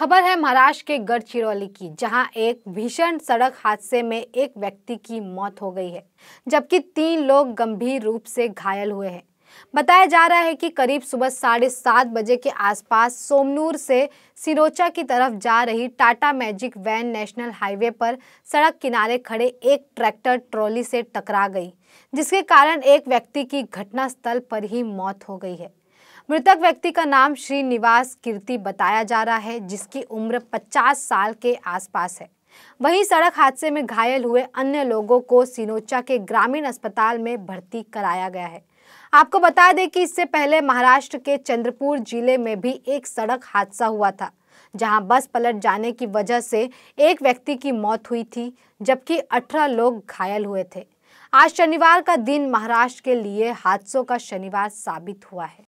खबर है महाराष्ट्र के गढ़चिरौली की जहां एक भीषण सड़क हादसे में एक व्यक्ति की मौत हो गई है जबकि तीन लोग गंभीर रूप से घायल हुए हैं बताया जा रहा है कि करीब सुबह साढ़े सात बजे के आसपास सोमनूर से सिरोचा की तरफ जा रही Tata magic van national highway पर सड़क किनारे खड़े एक ट्रैक्टर ट्रॉली से टकरा गई जिसके कारण एक व्यक्ति की घटनास्थल पर ही मौत हो गई है मृतक व्यक्ति का नाम श्रीनिवास कीर्ति बताया जा रहा है जिसकी उम्र 50 साल के आसपास है वहीं सड़क हादसे में घायल हुए अन्य लोगों को सिनोचा के ग्रामीण अस्पताल में भर्ती कराया गया है आपको बता दें कि इससे पहले महाराष्ट्र के चंद्रपुर जिले में भी एक सड़क हादसा हुआ था जहां बस पलट जाने की वजह से एक व्यक्ति की मौत हुई थी जबकि अठारह लोग घायल हुए थे आज शनिवार का दिन महाराष्ट्र के लिए हादसों का शनिवार साबित हुआ है